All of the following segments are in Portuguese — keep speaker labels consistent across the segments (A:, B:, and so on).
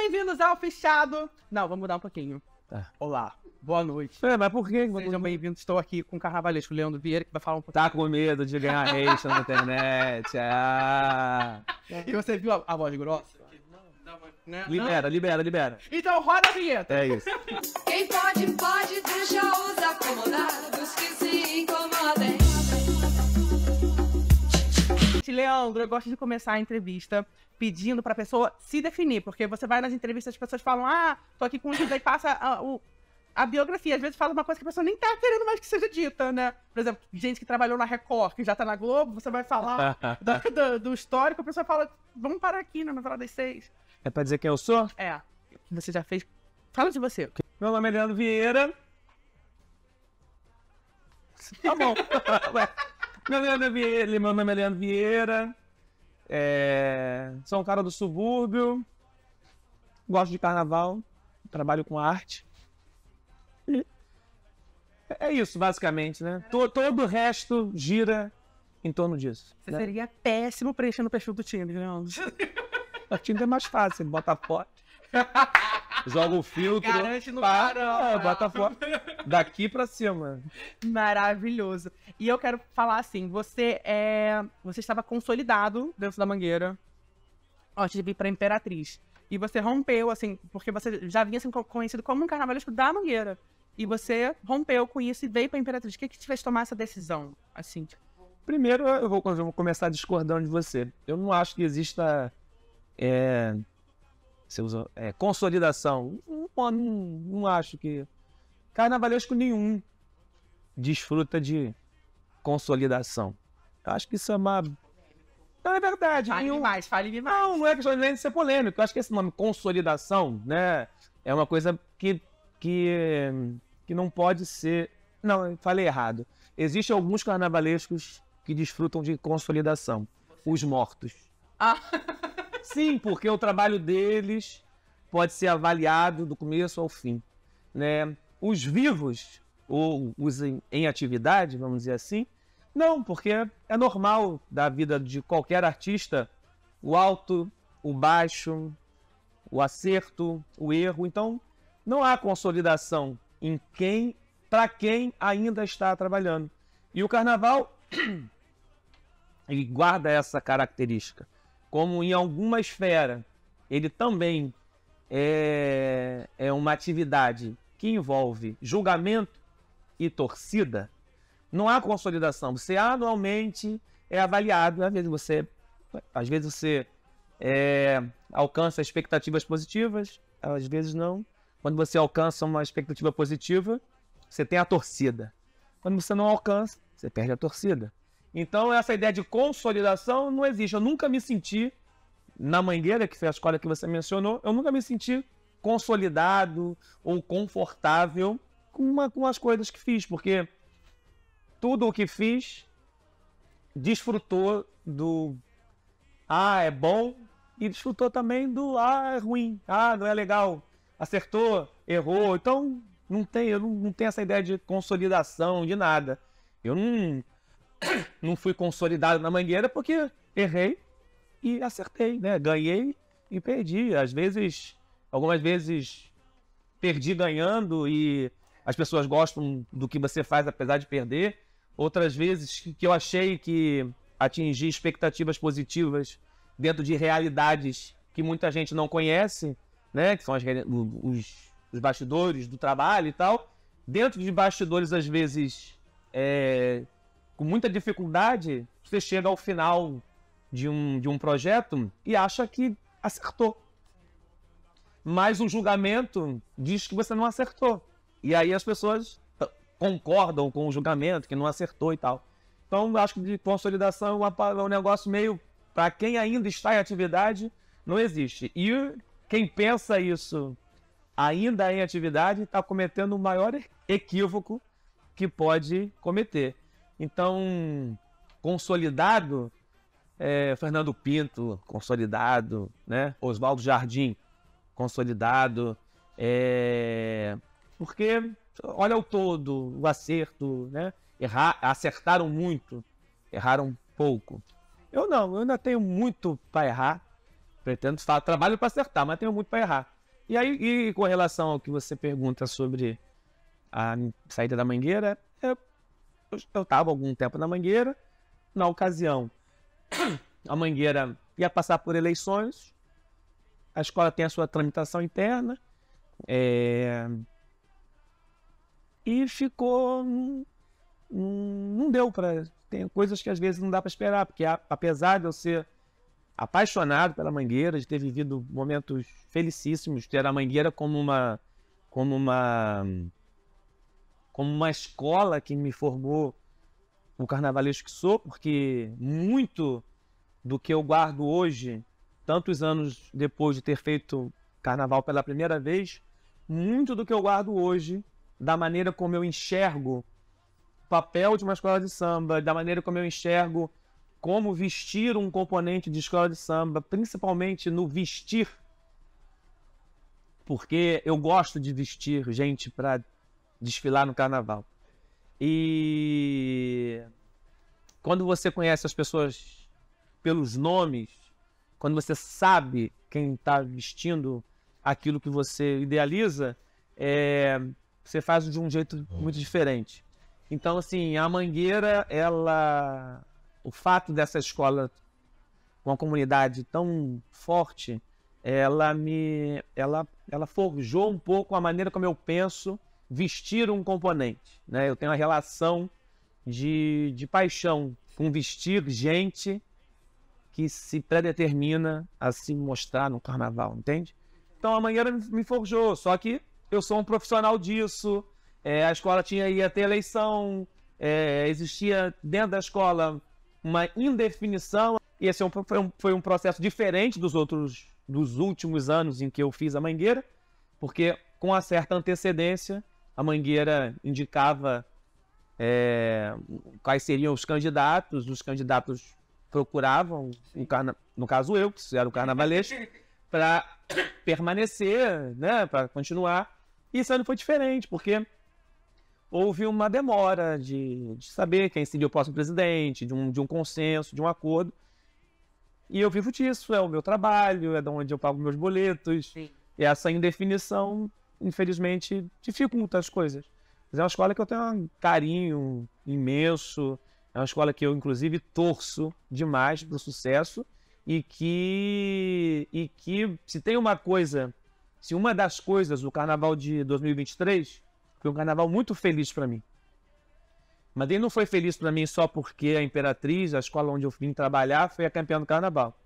A: bem-vindos ao Fechado. Não, vamos mudar um pouquinho.
B: Tá. Olá, boa
A: noite. É, mas por que? Sejam bem-vindos. Estou aqui com o carnavalesco Leandro Vieira, que vai falar um pouco. Tá com medo de ganhar hate na internet. Ah. E você viu a, a voz grossa? Né? Libera,
B: Não. libera, libera.
A: Então roda a vinheta. É isso. Quem pode, pode, deixa os acomodados que se incomodem. Leandro, eu gosto de começar a entrevista pedindo para a pessoa se definir, porque você vai nas entrevistas, as pessoas falam, ah, tô aqui com isso, e passa a, o, a biografia. Às vezes fala uma coisa que a pessoa nem tá querendo mais que seja dita, né? Por exemplo, gente que trabalhou na Record, que já tá na Globo, você vai falar do, do, do, histórico, a pessoa fala, vamos parar aqui na novela das seis. É pra dizer quem eu sou? É. Você já fez. Fala de você. Meu nome é Leandro Vieira. Tá bom. Meu, é Leandro
B: Vieira, meu nome é Leandro Vieira. É... Sou um cara do subúrbio. Gosto de carnaval. Trabalho com arte. É isso, basicamente, né? Todo, todo o resto gira em torno disso. Você né?
A: seria péssimo preenchendo o perfil do Tinder, Leandro. Né? o Tinder é mais fácil, bota a foto.
B: joga o filtro. Garante no para, é, Bota fora. Daqui pra cima.
A: Maravilhoso. E eu quero falar assim: você é. Você estava consolidado dentro da mangueira antes de vir pra Imperatriz. E você rompeu, assim, porque você já vinha sendo assim, conhecido como um carnavalesco da mangueira. E você rompeu com isso e veio pra Imperatriz. O que, que te fez tomar essa decisão? Assim, tipo? Primeiro,
B: eu vou, eu vou começar discordando de você. Eu não acho que exista. É você usa é, consolidação. Não, não, não acho que. Carnavalesco nenhum desfruta de consolidação. Eu acho que isso é uma.
A: Não, é verdade. Fale nenhum... mais, fale mais. Não,
B: não é questão de ser polêmico. Eu acho que esse nome, consolidação, né? É uma coisa que, que, que não pode ser. Não, falei errado. Existem alguns carnavalescos que desfrutam de consolidação. Os mortos. Ah. Sim, porque o trabalho deles pode ser avaliado do começo ao fim. Né? Os vivos, ou os em, em atividade, vamos dizer assim, não, porque é normal da vida de qualquer artista o alto, o baixo, o acerto, o erro. Então, não há consolidação em quem, para quem ainda está trabalhando. E o carnaval ele guarda essa característica como em alguma esfera ele também é, é uma atividade que envolve julgamento e torcida, não há consolidação. Você anualmente é avaliado, às vezes você, às vezes você é, alcança expectativas positivas, às vezes não. Quando você alcança uma expectativa positiva, você tem a torcida. Quando você não alcança, você perde a torcida. Então, essa ideia de consolidação não existe. Eu nunca me senti, na Mangueira, que foi a escola que você mencionou, eu nunca me senti consolidado ou confortável com, uma, com as coisas que fiz, porque tudo o que fiz desfrutou do ah, é bom e desfrutou também do ah, é ruim, ah, não é legal, acertou, errou. Então, não tem, eu não, não tenho essa ideia de consolidação, de nada. Eu não não fui consolidado na mangueira porque errei e acertei, né? Ganhei e perdi. Às vezes, algumas vezes perdi ganhando e as pessoas gostam do que você faz apesar de perder. Outras vezes que eu achei que atingi expectativas positivas dentro de realidades que muita gente não conhece, né? Que são as, os, os bastidores do trabalho e tal. Dentro de bastidores, às vezes, é, com muita dificuldade, você chega ao final de um, de um projeto e acha que acertou. Mas o julgamento diz que você não acertou. E aí as pessoas concordam com o julgamento, que não acertou e tal. Então, eu acho que de consolidação é um negócio meio. Para quem ainda está em atividade, não existe. E quem pensa isso ainda em atividade está cometendo o maior equívoco que pode cometer. Então, consolidado, é, Fernando Pinto, consolidado, né? Oswaldo Jardim, consolidado. É... Porque olha o todo, o acerto, né? Errar, acertaram muito, erraram pouco. Eu não, eu ainda tenho muito para errar. Pretendo falar, trabalho para acertar, mas tenho muito para errar. E aí, e com relação ao que você pergunta sobre a saída da mangueira, é, eu estava algum tempo na Mangueira. Na ocasião, a Mangueira ia passar por eleições. A escola tem a sua tramitação interna. É... E ficou. Não, não deu para. Tem coisas que às vezes não dá para esperar, porque apesar de eu ser apaixonado pela Mangueira, de ter vivido momentos felicíssimos, ter a Mangueira como uma como uma como uma escola que me formou o carnavalesco que sou, porque muito do que eu guardo hoje, tantos anos depois de ter feito carnaval pela primeira vez, muito do que eu guardo hoje, da maneira como eu enxergo o papel de uma escola de samba, da maneira como eu enxergo como vestir um componente de escola de samba, principalmente no vestir, porque eu gosto de vestir, gente, para desfilar no carnaval. E quando você conhece as pessoas pelos nomes, quando você sabe quem está vestindo aquilo que você idealiza, é, você faz de um jeito muito uhum. diferente. Então, assim, a Mangueira, ela, o fato dessa escola com uma comunidade tão forte, ela me, ela, ela forjou um pouco a maneira como eu penso vestir um componente. Né? Eu tenho uma relação de, de paixão com vestir gente que se predetermina a se mostrar no carnaval, entende? Então a mangueira me forjou, só que eu sou um profissional disso. É, a escola tinha ia ter eleição, é, existia dentro da escola uma indefinição. E esse foi um, foi um processo diferente dos outros, dos últimos anos em que eu fiz a mangueira, porque com uma certa antecedência a Mangueira indicava é, quais seriam os candidatos, os candidatos procuravam, no caso eu, que era o carnavalesco, para permanecer, né, para continuar. E isso ano foi diferente, porque houve uma demora de, de saber quem seria o próximo presidente, de um, de um consenso, de um acordo. E eu vivo disso, é o meu trabalho, é de onde eu pago meus boletos. Sim. E essa indefinição infelizmente, dificulta as coisas. Mas é uma escola que eu tenho um carinho imenso, é uma escola que eu, inclusive, torço demais para o sucesso e que, e que, se tem uma coisa, se uma das coisas do carnaval de 2023 foi um carnaval muito feliz para mim. Mas ele não foi feliz para mim só porque a Imperatriz, a escola onde eu vim trabalhar, foi a campeã do carnaval.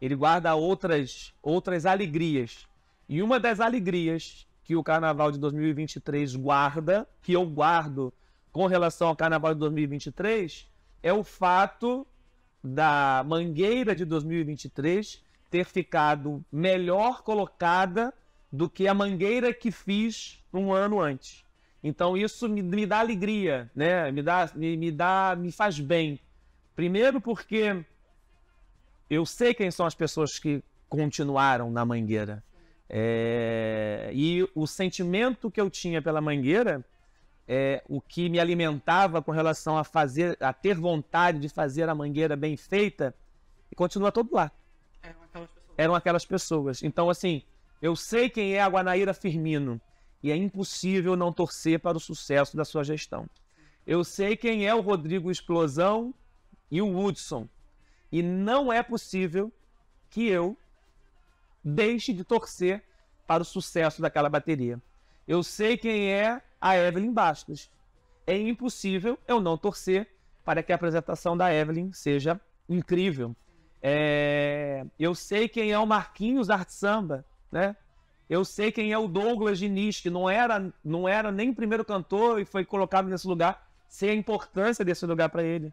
B: Ele guarda outras, outras alegrias. E uma das alegrias que o carnaval de 2023 guarda, que eu guardo com relação ao carnaval de 2023, é o fato da Mangueira de 2023 ter ficado melhor colocada do que a Mangueira que fiz um ano antes. Então isso me, me dá alegria, né? Me dá, me, me dá, me faz bem. Primeiro porque eu sei quem são as pessoas que continuaram na Mangueira. É, e o sentimento que eu tinha pela Mangueira, é, o que me alimentava com relação a fazer, a ter vontade de fazer a Mangueira bem feita, continua todo lá.
A: Eram aquelas pessoas.
B: Eram aquelas pessoas. Então, assim, eu sei quem é a Guanaíra Firmino e é impossível não torcer para o sucesso da sua gestão. Eu sei quem é o Rodrigo Explosão e o Woodson e não é possível que eu deixe de torcer para o sucesso daquela bateria. Eu sei quem é a Evelyn Bastos. É impossível eu não torcer para que a apresentação da Evelyn seja incrível. É... Eu sei quem é o Marquinhos Art Samba, né? Eu sei quem é o Douglas Diniz, que não era, não era nem primeiro cantor e foi colocado nesse lugar. Sei a importância desse lugar para ele.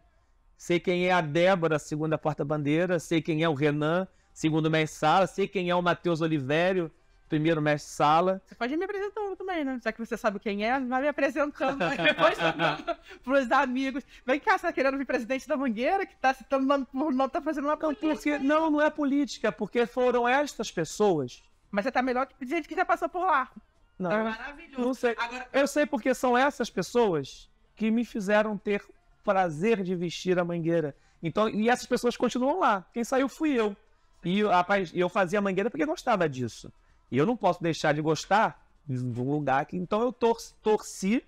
B: Sei quem é a Débora, segunda porta-bandeira. Sei quem é o Renan segundo mestre sala, sei quem é o Matheus Oliveira. primeiro mestre sala.
A: Você pode ir me apresentando também, né? Já que você sabe quem é, vai me apresentando depois para os amigos. Vem cá, você está querendo vir presidente da Mangueira, que está citando não está fazendo uma não, política. Porque, não, não é política, porque foram estas pessoas. Mas você está melhor que gente que já passou por lá.
B: Não, É maravilhoso. Não sei. Agora... Eu sei porque são essas pessoas que me fizeram ter prazer de vestir a Mangueira. Então, e essas pessoas continuam lá. Quem saiu fui eu. E rapaz, eu fazia a mangueira porque gostava disso. E eu não posso deixar de gostar de um lugar que. Então eu torci, torci,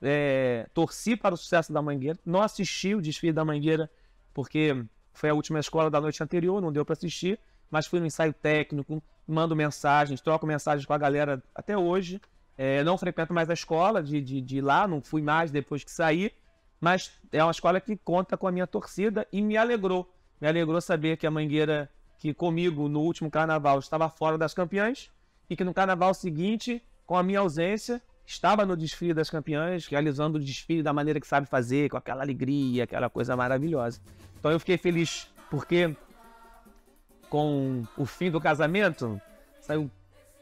B: é, torci para o sucesso da mangueira. Não assisti o desfile da mangueira, porque foi a última escola da noite anterior, não deu para assistir. Mas fui no ensaio técnico, mando mensagens, troco mensagens com a galera até hoje. É, não frequento mais a escola de, de, de lá, não fui mais depois que saí, mas é uma escola que conta com a minha torcida e me alegrou. Me alegrou saber que a Mangueira que comigo no último carnaval estava fora das campeãs e que no carnaval seguinte, com a minha ausência, estava no desfile das campeãs, realizando o desfile da maneira que sabe fazer, com aquela alegria, aquela coisa maravilhosa. Então eu fiquei feliz porque com o fim do casamento saiu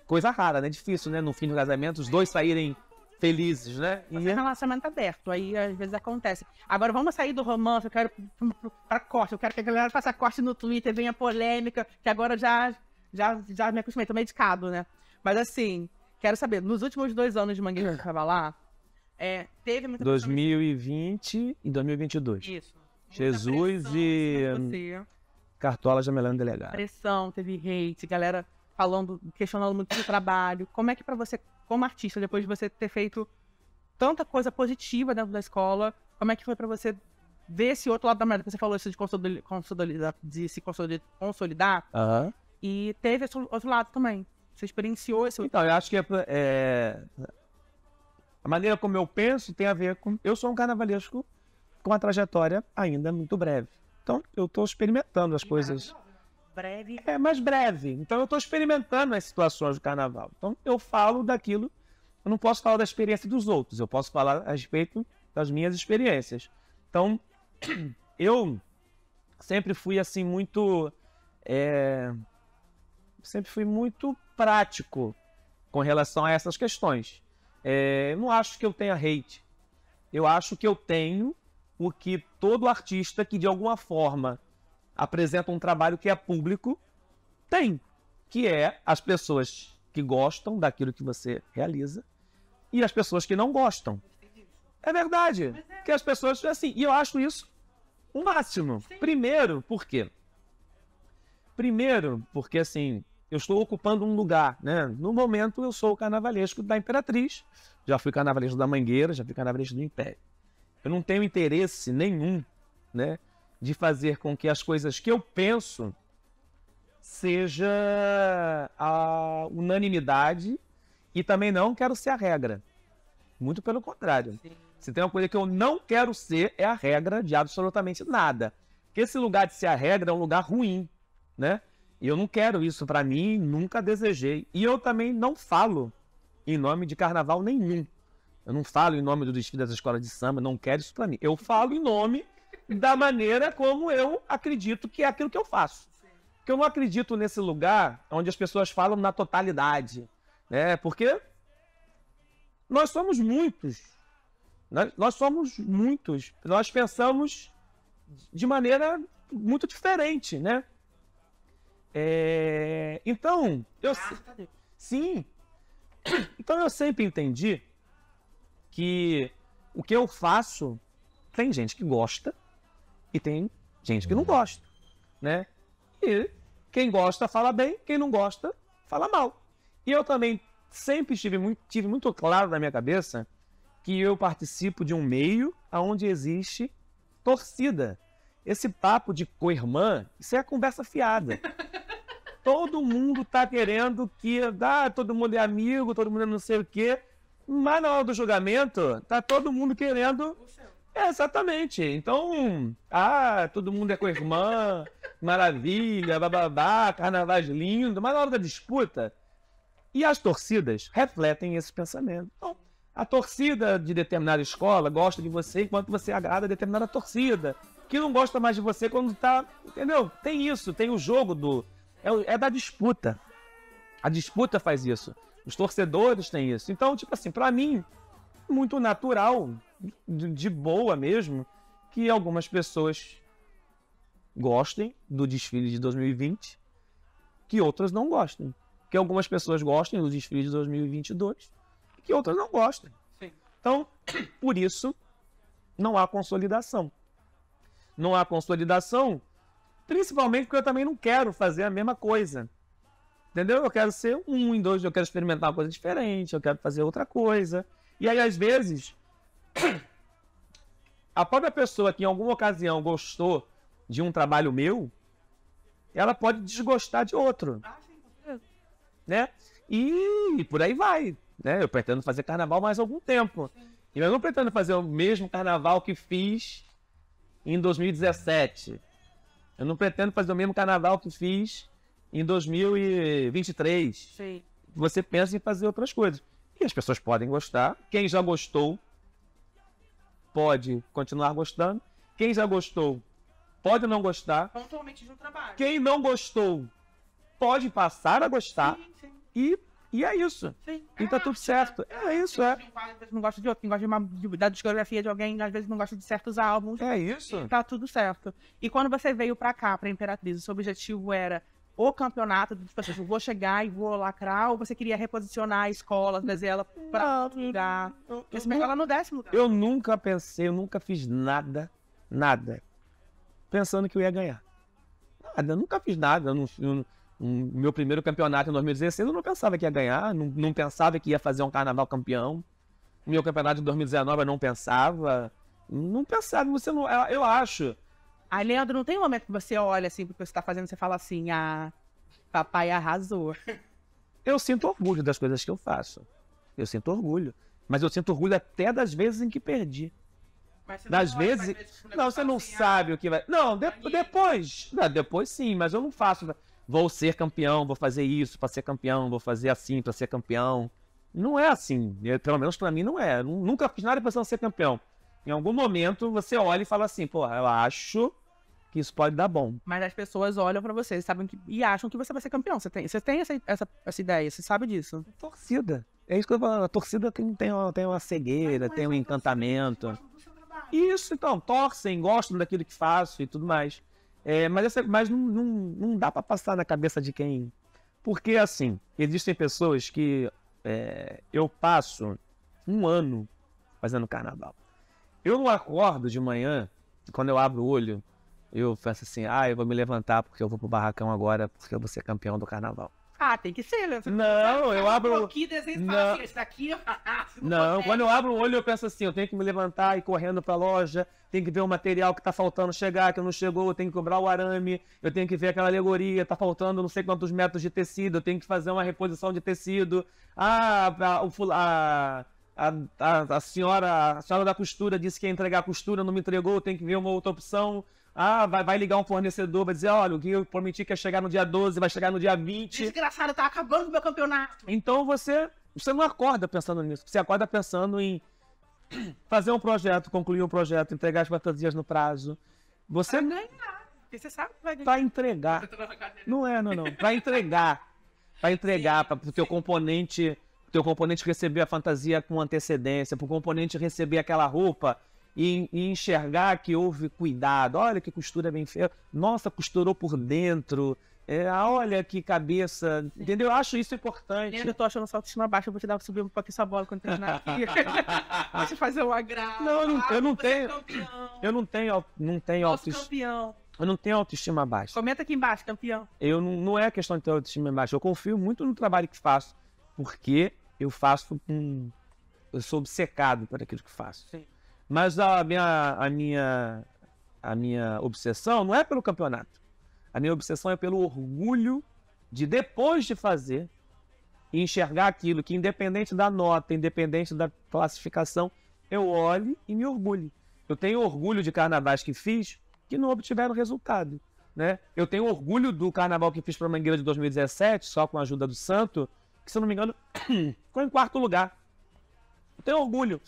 B: coisa rara, né? Difícil, né? No fim do casamento os dois saírem felizes, né? Você o é-
A: relacionamento tá aberto, aí às vezes acontece. Agora vamos sair do romance, eu quero para corte, eu quero que a galera faça corte no Twitter, venha polêmica, que agora já já já me acostumei, tô medicado, né? Mas assim, quero saber, nos últimos dois anos de Mangueira que tava lá, é, teve muita
B: 2020 e 2022. Isso. Jesus e Cartola Jamelano Delegado.
A: Pressão, teve hate, galera falando, questionando muito o trabalho. Como é que para você como artista, depois de você ter feito tanta coisa positiva dentro da escola, como é que foi para você ver esse outro lado da que Você falou isso de, consolidar, de se consolidar. E teve esse outro lado também. Você experienciou esse outro
B: Então, eu acho que é, é, a maneira como eu penso tem a ver com. Eu sou um carnavalesco com uma trajetória ainda muito breve. Então, eu estou experimentando as coisas breve. É mais breve. Então eu estou experimentando as situações do carnaval. Então eu falo daquilo. Eu não posso falar da experiência dos outros. Eu posso falar a respeito das minhas experiências. Então eu sempre fui assim muito, é... sempre fui muito prático com relação a essas questões. É, eu não acho que eu tenha hate. Eu acho que eu tenho o que todo artista que de alguma forma apresenta um trabalho que é público, tem, que é as pessoas que gostam daquilo que você realiza e as pessoas que não gostam. É verdade. É... Que as pessoas, assim, e eu acho isso o máximo. Sim. Primeiro, por quê? Primeiro, porque assim, eu estou ocupando um lugar, né? No momento eu sou o carnavalesco da Imperatriz, já fui carnavalesco da Mangueira, já fui carnavalesco do Império. Eu não tenho interesse nenhum, né, de fazer com que as coisas que eu penso seja a unanimidade e também não quero ser a regra. Muito pelo contrário. Sim. Se tem uma coisa que eu não quero ser, é a regra de absolutamente nada. Porque esse lugar de ser a regra é um lugar ruim, né? E eu não quero isso para mim, nunca desejei. E eu também não falo em nome de carnaval nenhum. Eu não falo em nome do desfile das escolas de samba, não quero isso para mim. Eu falo em nome da maneira como eu acredito que é aquilo que eu faço. Porque eu não acredito nesse lugar onde as pessoas falam na totalidade, né? Porque nós somos muitos. Nós, nós somos muitos. Nós pensamos de maneira muito diferente, né? É... Então, eu sim. Então eu sempre entendi que o que eu faço tem gente que gosta e tem gente que não uhum. gosta, né? E quem gosta fala bem, quem não gosta fala mal. E eu também sempre tive muito, tive muito claro na minha cabeça que eu participo de um meio onde existe torcida. Esse papo de co-irmã, isso é conversa fiada. Todo mundo tá querendo que ah, todo mundo é amigo, todo mundo é não sei o quê. Mas na hora do julgamento, tá todo mundo querendo é, exatamente. Então, ah, todo mundo é com a irmã, maravilha, bababá, carnaval lindo, mas na hora da disputa. E as torcidas refletem esse pensamento. Então, a torcida de determinada escola gosta de você enquanto você agrada a determinada torcida, que não gosta mais de você quando tá. Entendeu? Tem isso, tem o jogo do. É, é da disputa. A disputa faz isso. Os torcedores têm isso. Então, tipo assim, para mim, muito natural, de boa mesmo, que algumas pessoas gostem do desfile de 2020, que outras não gostem. Que algumas pessoas gostem do desfile de 2022, que outras não gostem. Sim. Então, por isso, não há consolidação. Não há consolidação, principalmente porque eu também não quero fazer a mesma coisa. Entendeu? Eu quero ser um em dois, eu quero experimentar uma coisa diferente, eu quero fazer outra coisa. E aí, às vezes, a própria pessoa que em alguma ocasião gostou de um trabalho meu, ela pode desgostar de outro. Né? E por aí vai. Né? Eu pretendo fazer carnaval mais algum tempo. E eu não pretendo fazer o mesmo carnaval que fiz em 2017. Eu não pretendo fazer o mesmo carnaval que fiz em 2023. Sim. Você pensa em fazer outras coisas. E as pessoas podem gostar. Quem já gostou pode continuar gostando. Quem já gostou pode não gostar.
A: Pontualmente de um trabalho. Quem não
B: gostou pode passar a gostar. Sim, sim. E, e é isso. Sim. E tá é, tudo é,
A: certo. É, é isso, é. Não gosta de outro, quem gosta de, da discografia de alguém, às vezes não gosta de certos álbuns. É isso. Tá tudo certo. E quando você veio pra cá, pra Imperatriz, o seu objetivo era o campeonato, tipo assim, vou chegar e vou lacrar, ou você queria reposicionar a escola, mas ela para lugar? ela no décimo lugar.
B: Eu nunca pensei, eu nunca fiz nada, nada, pensando que eu ia ganhar. Nada, eu nunca fiz nada. Eu não, eu, um, meu primeiro campeonato em 2016, eu não pensava que ia ganhar, não, não pensava que ia fazer um carnaval campeão. Meu campeonato de 2019, eu não pensava. Não pensava, você não. Eu acho
A: Aí, Leandro, não tem um momento que você olha assim porque você tá fazendo, você fala assim, ah, papai arrasou. Eu
B: sinto orgulho das coisas que eu faço. Eu sinto orgulho. Mas eu sinto orgulho até das vezes em que perdi.
A: Mas você das não vezes.
B: não, você não assim, ah, sabe ah, o que vai. Não, de... depois. Não, depois sim, mas eu não faço. Vou ser campeão, vou fazer isso para ser campeão, vou fazer assim para ser campeão. Não é assim. Eu, pelo menos para mim não é. Eu nunca fiz nada pensando em ser campeão. Em algum momento você olha e fala assim, pô, eu acho que isso pode dar bom.
A: Mas as pessoas olham para você sabem que, e acham que você vai ser campeão. Você tem, você tem essa, essa, essa ideia, você sabe disso. É
B: torcida. É isso que eu tô falando. A torcida tem, tem, uma, tem uma cegueira, tem um encantamento. Isso, então, torcem, gostam daquilo que faço e tudo mais. É, mas essa, mas não, não, não dá para passar na cabeça de quem. Porque, assim, existem pessoas que é, eu passo um ano fazendo carnaval. Eu não acordo de manhã, quando eu abro o olho, eu penso assim, ah, eu vou me levantar porque eu vou pro barracão agora, porque eu vou ser campeão do carnaval.
A: Ah, tem que ser, né? não, eu abro. Aqui, não, assim, daqui, é não, não quando eu abro
B: o olho, eu penso assim: eu tenho que me levantar e correndo pra loja, tenho que ver o material que tá faltando chegar, que não chegou, eu tenho que cobrar o arame, eu tenho que ver aquela alegoria, tá faltando não sei quantos metros de tecido, eu tenho que fazer uma reposição de tecido. Ah, o a, a, a, a, senhora, a senhora da costura disse que ia entregar a costura, não me entregou, tem que ver uma outra opção. Ah, vai, vai ligar um fornecedor, vai dizer, olha, o que eu prometi que ia chegar no dia 12, vai chegar no dia 20. Desgraçado, tá acabando o meu campeonato. Então você, você não acorda pensando nisso, você acorda pensando em fazer um projeto, concluir um projeto, entregar as fantasias no prazo. Você... Vai
A: ganhar, porque você sabe que vai ganhar.
B: Pra entregar. Não é, não, não. Vai entregar. Vai entregar para o teu componente teu componente receber a fantasia com antecedência, para o componente receber aquela roupa e, e, enxergar que houve cuidado. Olha que costura bem feia, Nossa, costurou por dentro. É, olha que cabeça. Sim. Entendeu? Eu acho isso importante.
A: Eu tô achando sua autoestima baixa, eu vou te dar um subir um pouquinho essa bola quando terminar aqui.
B: Vou te fazer um agrado. Não, eu não, eu não é tenho. É eu não tenho, não tenho autoestima. Eu não tenho autoestima baixa.
A: Comenta aqui embaixo, campeão.
B: Eu não, não é questão de ter autoestima baixa. Eu confio muito no trabalho que faço, porque eu faço com. Eu sou obcecado por aquilo que faço. Sim. Mas a minha, a, minha, a minha obsessão não é pelo campeonato. A minha obsessão é pelo orgulho de, depois de fazer, enxergar aquilo que, independente da nota, independente da classificação, eu olhe e me orgulhe. Eu tenho orgulho de carnavais que fiz que não obtiveram resultado. Né? Eu tenho orgulho do carnaval que fiz para a Mangueira de 2017, só com a ajuda do Santo, que se eu não me engano, ficou em quarto lugar. Tenho orgulho.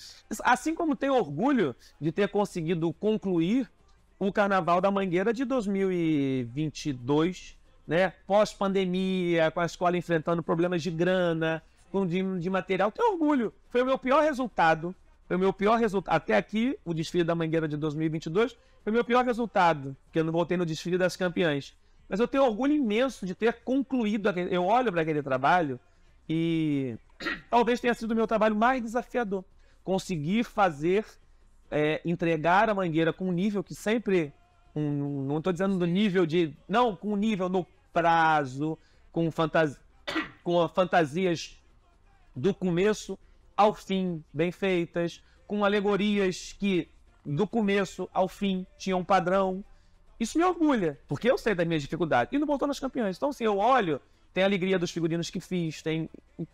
B: Assim como tenho orgulho de ter conseguido concluir o Carnaval da Mangueira de 2022, né? Pós-pandemia, com a escola enfrentando problemas de grana, com de, de material. Tenho orgulho. Foi o meu pior resultado. Foi o meu pior resultado. Até aqui, o desfile da Mangueira de 2022 foi o meu pior resultado, porque eu não voltei no desfile das campeãs. Mas eu tenho orgulho imenso de ter concluído. Aquele... Eu olho para aquele trabalho e talvez tenha sido o meu trabalho mais desafiador. Conseguir fazer, é, entregar a mangueira com um nível que sempre. Um, não estou dizendo do nível de. Não, com um nível no prazo, com, fantasi com fantasias do começo ao fim, bem feitas, com alegorias que do começo ao fim tinham um padrão. Isso me orgulha, porque eu sei das minhas dificuldades. E não Botão nas campeões. Então, assim, eu olho tem a alegria dos figurinos que fiz, tem.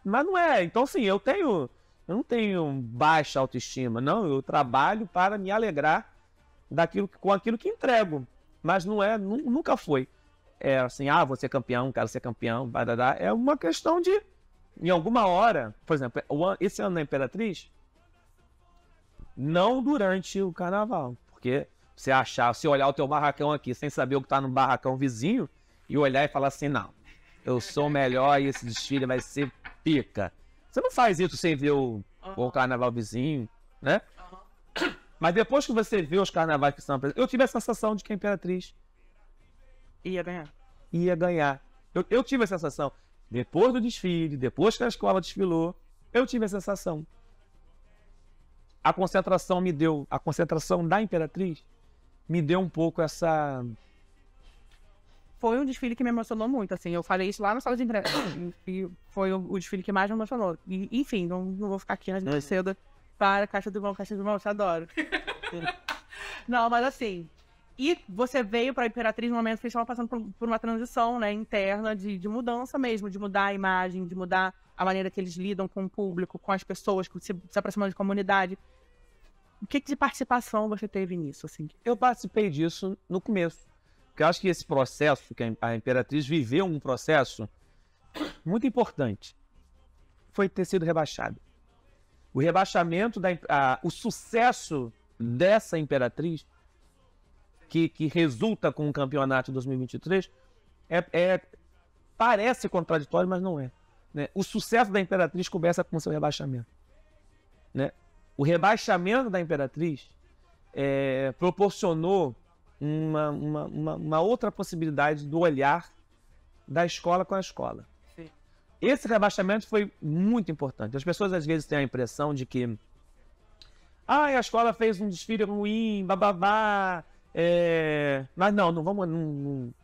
B: Mas não é. Então, assim, eu tenho. Eu não tenho baixa autoestima, não. Eu trabalho para me alegrar daquilo com aquilo que entrego. Mas não é, nunca foi. É assim, ah, você é campeão, quero ser campeão, badadá. É uma questão de. Em alguma hora, por exemplo, esse ano na Imperatriz, não durante o carnaval. Porque você achar, se olhar o teu barracão aqui sem saber o que está no barracão vizinho, e olhar e falar assim, não, eu sou melhor e esse desfile vai ser pica. Você não faz isso sem ver o, o carnaval vizinho, né? Mas depois que você vê os carnavais que são apresentados, eu tive a sensação de que a Imperatriz ia ganhar. Ia ganhar. Eu, eu tive a sensação. Depois do desfile, depois que a escola desfilou, eu tive a sensação. A concentração me deu, a concentração da Imperatriz me deu um pouco essa
A: foi um desfile que me emocionou muito, assim. Eu falei isso lá na sala de imprensa. e foi o, o, desfile que mais me emocionou. E, enfim, não, não, vou ficar aqui na gente cedo para Caixa do Mão, Caixa do Mão, te adoro. não, mas assim. E você veio para a Imperatriz no momento que estava passando por, por, uma transição né, interna de, de mudança mesmo, de mudar a imagem, de mudar a maneira que eles lidam com o público, com as pessoas, com, se, se aproximando de comunidade. O que, que de participação você teve nisso? Assim? Eu participei disso no começo porque eu acho que
B: esse processo, que a Imperatriz viveu um processo muito importante, foi ter sido rebaixada. O rebaixamento, da, a, o sucesso dessa Imperatriz, que, que resulta com o campeonato 2023, é, é, parece contraditório, mas não é. Né? O sucesso da Imperatriz começa com seu rebaixamento. Né? O rebaixamento da Imperatriz é, proporcionou uma, uma, uma, uma outra possibilidade do olhar da escola com a escola. Sim. Esse rebaixamento foi muito importante. As pessoas às vezes têm a impressão de que ah, a escola fez um desfile ruim, bababá. É... Mas não, não vamos. Não, não...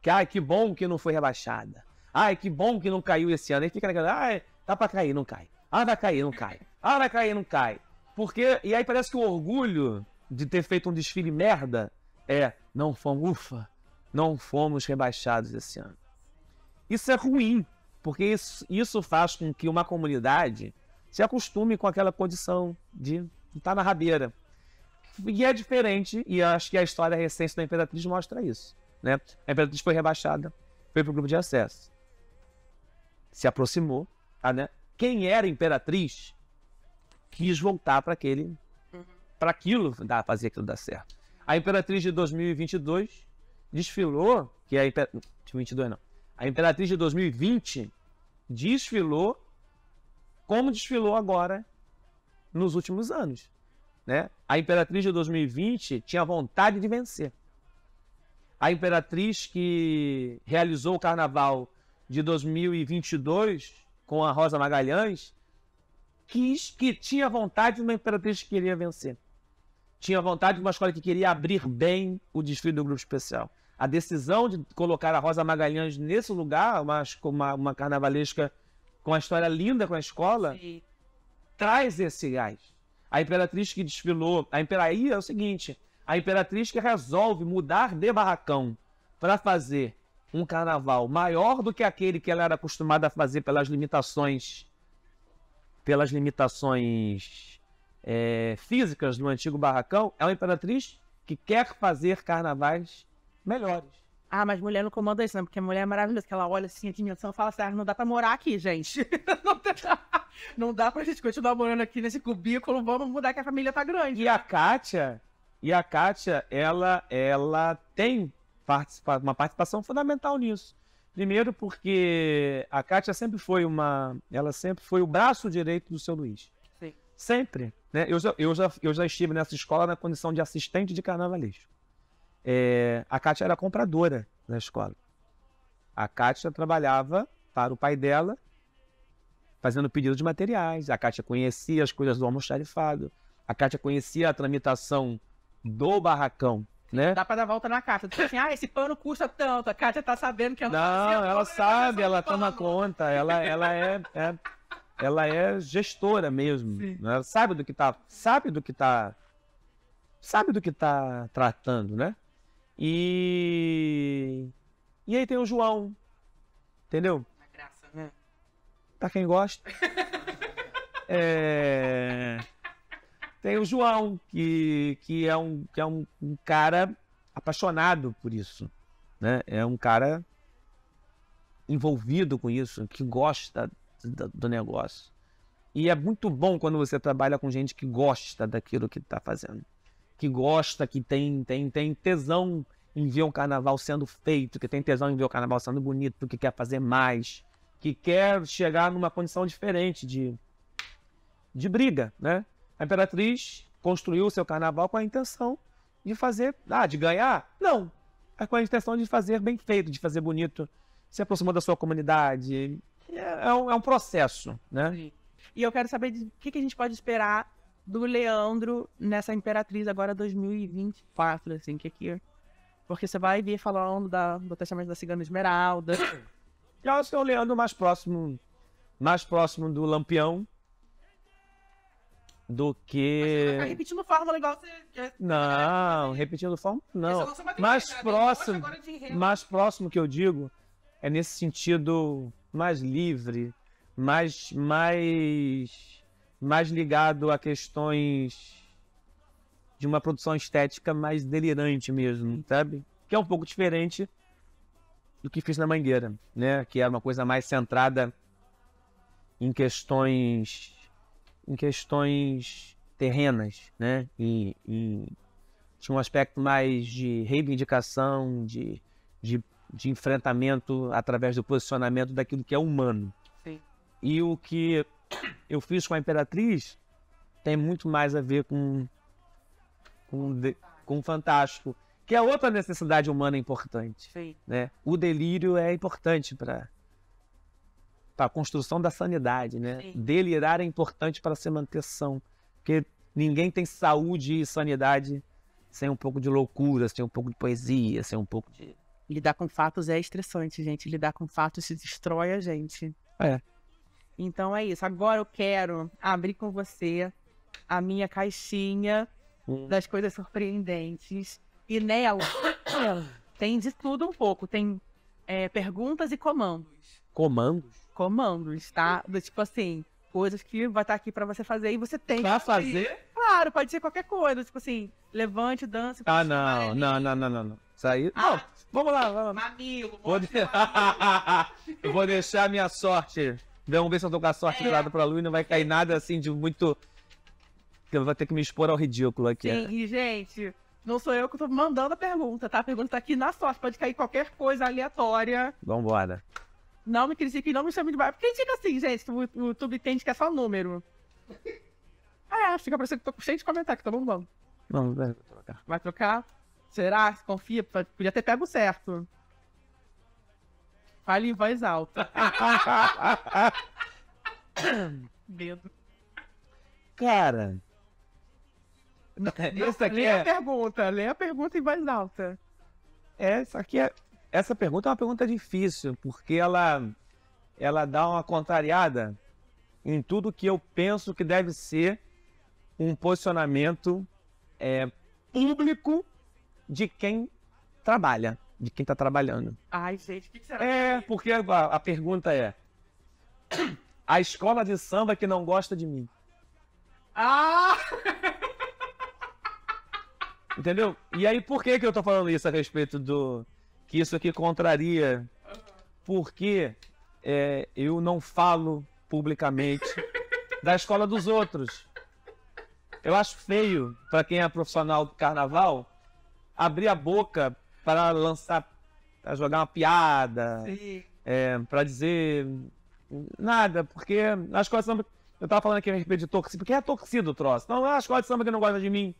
B: Que, ai, que bom que não foi rebaixada. Ai, que bom que não caiu esse ano. Aí fica naquela, ah, tá pra cair, não cai. Ah, vai cair, não cai. Ah, vai cair, não cai. Porque, e aí parece que o orgulho de ter feito um desfile merda é não fomos, ufa, não fomos rebaixados esse ano. Isso é ruim, porque isso, isso faz com que uma comunidade se acostume com aquela condição de estar na rabeira. E é diferente, e acho que a história recente da Imperatriz mostra isso. Né? A Imperatriz foi rebaixada, foi para o grupo de acesso. Se aproximou, tá, né? Quem era Imperatriz quis voltar para aquele para aquilo dá fazer aquilo dar certo. A Imperatriz de 2022 desfilou, que é a Imper... 22 não. A Imperatriz de 2020 desfilou como desfilou agora nos últimos anos, né? A Imperatriz de 2020 tinha vontade de vencer. A Imperatriz que realizou o carnaval de 2022 com a Rosa Magalhães quis que tinha vontade de uma imperatriz que queria vencer tinha vontade de uma escola que queria abrir bem o desfile do grupo especial. A decisão de colocar a Rosa Magalhães nesse lugar, uma, uma, uma carnavalesca com uma história linda com a escola, Sim. traz esse gás. A imperatriz que desfilou, a imperaí é o seguinte, a imperatriz que resolve mudar de barracão para fazer um carnaval maior do que aquele que ela era acostumada a fazer pelas limitações pelas limitações é, físicas no antigo barracão, é uma imperatriz que quer fazer carnavais
A: melhores. Ah, mas mulher não comanda isso, não, né? porque a mulher é maravilhosa, que ela olha assim a dimensão e fala assim, ah, não dá pra morar aqui, gente. não, dá, não dá pra gente continuar morando aqui nesse cubículo, vamos mudar que a família tá grande. E a Kátia,
B: e a Kátia, ela, ela tem participa uma participação fundamental nisso. Primeiro porque a Kátia sempre foi uma, ela sempre foi o braço direito do seu Luiz. Sempre. Né? Eu, já, eu, já, eu já estive nessa escola na condição de assistente de carnavalismo. É, a Kátia era compradora da escola. A Kátia trabalhava para o pai dela, fazendo pedido de materiais. A Kátia conhecia as coisas do almoxarifado. A Kátia conhecia a tramitação do barracão né?
A: Dá para dar volta na carta. Tipo assim, ah, esse pano custa tanto. A Kátia tá sabendo que ela não. Não, ela sabe, ela toma conta. Ela,
B: ela é, é ela é gestora mesmo. Né? Ela sabe do que tá, sabe do que tá, sabe do que tá tratando, né? E e aí tem o João, entendeu?
A: Uma graça, né?
B: Pra quem gosta. é... Tem o João que, que é um que é um cara apaixonado por isso, né? É um cara envolvido com isso, que gosta do, do negócio. E é muito bom quando você trabalha com gente que gosta daquilo que está fazendo. Que gosta, que tem, tem, tem tesão em ver um carnaval sendo feito, que tem tesão em ver o carnaval sendo bonito, que quer fazer mais, que quer chegar numa condição diferente de, de briga, né? A Imperatriz construiu o seu carnaval com a intenção de fazer, ah, de ganhar? Não. É com a intenção de fazer bem feito, de fazer bonito, se aproximou da sua comunidade,
A: é, é, um, é um processo, né? Sim. E eu quero saber o que, que, a gente pode esperar do Leandro nessa Imperatriz agora 2024, assim, que aqui. Porque você vai vir falando da, do testamento da Cigana Esmeralda. Eu acho que é o Leandro mais próximo,
B: mais próximo do Lampião do que. Mas
A: repetindo fórmula igual você.
B: Não, repetindo fórmula, é não. Mais né? próximo, mais próximo que eu digo é nesse sentido mais livre, mais, mais, mais ligado a questões de uma produção estética mais delirante mesmo, sabe? Que é um pouco diferente do que fiz na Mangueira, né? Que era uma coisa mais centrada em questões em questões terrenas, né? E, e tinha um aspecto mais de reivindicação, de, de de enfrentamento através do posicionamento daquilo que é humano. Sim. E o que eu fiz com a Imperatriz tem muito mais a ver com com, de, com o fantástico, que é outra necessidade humana importante. Sim. Né? O delírio é importante para a construção da sanidade, né? Delirar é importante para se manter são, porque ninguém tem saúde e sanidade sem um pouco de loucura, sem um pouco de poesia, sem um pouco
A: de Lidar com fatos é estressante, gente. Lidar com fatos se destrói a gente. É. Então é isso. Agora eu quero abrir com você a minha caixinha hum. das coisas surpreendentes. E nela tem de tudo um pouco. Tem é, perguntas e comandos.
B: Comandos?
A: Comandos, tá? Do, tipo assim, coisas que vai estar tá aqui para você fazer e você tem. Pra fazer? Claro, pode ser qualquer coisa. Tipo assim, levante, dance.
B: Ah, não, não, não, não, não, não. Sair. Ah, não,
A: vamos lá. Vamos. Mamilo,
B: vou, de... vou deixar a minha sorte. Vamos ver se eu tô com a sorte é. virada pra Lu e não vai cair nada assim de muito. Eu vou ter que me expor ao ridículo aqui. Sim, e,
A: gente, não sou eu que tô mandando a pergunta, tá? A pergunta tá aqui na sorte. Pode cair qualquer coisa aleatória.
B: Vambora.
A: Não me critique, não me chame de barba. Porque indica assim, gente, o, o YouTube tende que é só número. Ah, é, fica parecendo que tô cheio de comentário, que tô tá bombando.
B: Vamos, vai trocar.
A: Vai trocar? Será? Confia? Podia ter pego certo. Fale em voz alta. Medo. Cara.
B: Essa aqui lê é... a
A: pergunta, lê a pergunta em voz alta. Essa
B: aqui é... Essa pergunta é uma pergunta difícil, porque ela, ela dá uma contrariada em tudo que eu penso que deve ser um posicionamento é, público de quem trabalha, de quem está trabalhando.
A: Ai, gente, o que, que será? É,
B: é porque a, a pergunta é: a escola de samba que não gosta de mim.
A: Ah!
B: Entendeu? E aí, por que, que eu tô falando isso a respeito do. que isso aqui contraria? Porque é, eu não falo publicamente da escola dos outros. Eu acho feio para quem é profissional do carnaval abrir a boca para lançar, para jogar uma piada, é, para dizer nada, porque as de samba. Eu tava falando aqui a respeito de torcida, porque é torcida o troço. Então a é as de samba que não gosta de mim.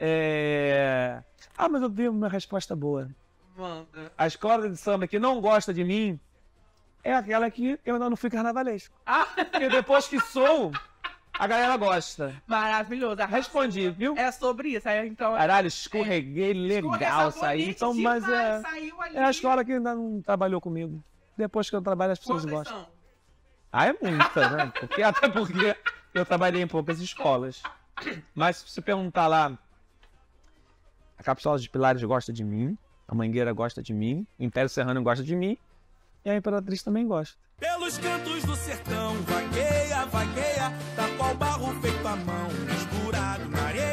B: É... Ah, mas eu dei uma resposta boa. Manda. A escola de samba que não gosta de mim é aquela que eu ainda não fui carnavalesco.
A: Ah. porque depois que sou, a galera gosta. Maravilhoso. Respondi, viu? É sobre isso. Aí, é, então, Caralho, é,
B: escorreguei é,
A: legal, saí. Então, mas é,
B: é a escola que ainda não trabalhou comigo. Depois que eu trabalho, as pessoas Quantas gostam. São? Ah, é muita, né? Porque, até porque eu trabalhei em poucas escolas. Mas se você perguntar lá, a Capsola de Pilares gosta de mim, a Mangueira gosta de mim, o Império Serrano gosta de mim, a imperatriz também gosta. Pelos cantos do sertão, vagueia, vagueia, tá qual barro feito à mão, misturado